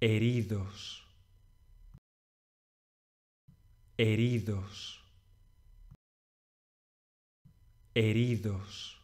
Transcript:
heridos, heridos, heridos.